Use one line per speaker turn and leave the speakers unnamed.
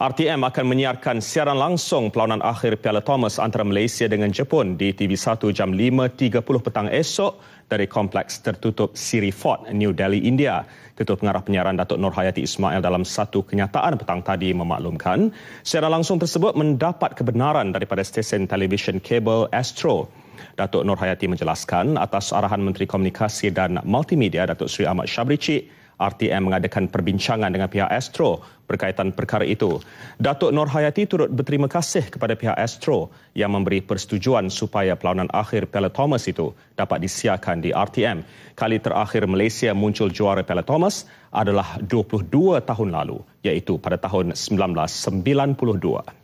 RTM akan menyiarkan siaran langsung perlawanan akhir Piala Thomas antara Malaysia dengan Jepun di TV1 jam 5.30 petang esok dari kompleks tertutup Siri Fort, New Delhi, India. Ketua Pengarah Penyiaran Datuk Nur Ismail dalam satu kenyataan petang tadi memaklumkan siaran langsung tersebut mendapat kebenaran daripada stesen televisyen kabel Astro. Datuk Nur menjelaskan atas arahan Menteri Komunikasi dan Multimedia Datuk Sri Ahmad Syabri Cik, RTM mengadakan perbincangan dengan pihak Astro berkaitan perkara itu. Datuk Nur Hayati turut berterima kasih kepada pihak Astro yang memberi persetujuan supaya pelawanan akhir Piala Thomas itu dapat disiarkan di RTM. Kali terakhir Malaysia muncul juara Piala Thomas adalah 22 tahun lalu iaitu pada tahun 1992.